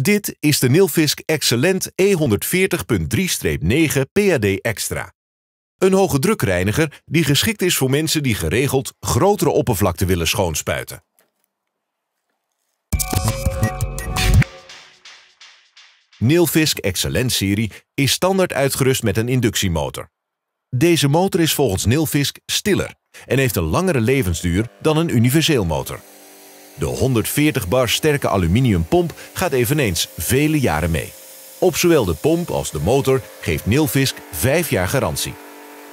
Dit is de Nilfisk Excellent E140.3-9 PAD Extra. Een hoge drukreiniger die geschikt is voor mensen die geregeld grotere oppervlakte willen schoonspuiten. Nilfisk Excellent serie is standaard uitgerust met een inductiemotor. Deze motor is volgens Nilfisk stiller en heeft een langere levensduur dan een universeel motor. De 140 bar sterke aluminiumpomp gaat eveneens vele jaren mee. Op zowel de pomp als de motor geeft Nilfisk 5 jaar garantie.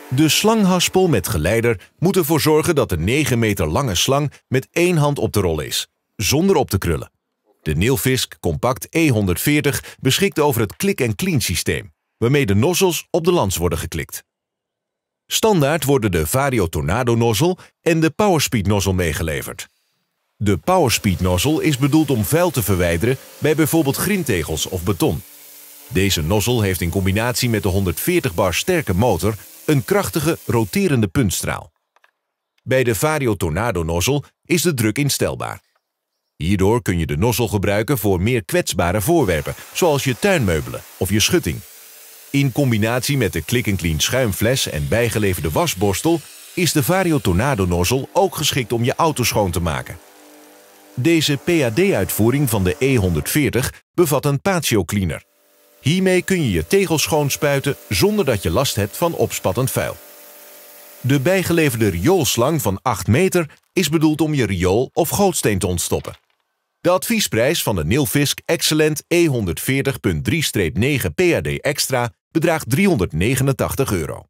De slanghaspel met geleider moet ervoor zorgen dat de 9 meter lange slang met één hand op de rol is, zonder op te krullen. De Nilfisk Compact E140 beschikt over het klik-en-clean systeem, waarmee de nozzels op de lans worden geklikt. Standaard worden de Vario Tornado nozzel en de Powerspeed nozzel meegeleverd. De Powerspeed nozzle is bedoeld om vuil te verwijderen bij bijvoorbeeld grintegels of beton. Deze nozzle heeft in combinatie met de 140 bar sterke motor een krachtige roterende puntstraal. Bij de Vario Tornado nozzle is de druk instelbaar. Hierdoor kun je de nozzle gebruiken voor meer kwetsbare voorwerpen, zoals je tuinmeubelen of je schutting. In combinatie met de Click Clean schuimfles en bijgeleverde wasborstel is de Vario Tornado nozzle ook geschikt om je auto schoon te maken. Deze PAD-uitvoering van de E140 bevat een patio cleaner. Hiermee kun je je tegels schoonspuiten zonder dat je last hebt van opspattend vuil. De bijgeleverde rioolslang van 8 meter is bedoeld om je riool of gootsteen te ontstoppen. De adviesprijs van de Nilfisk Excellent E140.3-9 PAD Extra bedraagt 389 euro.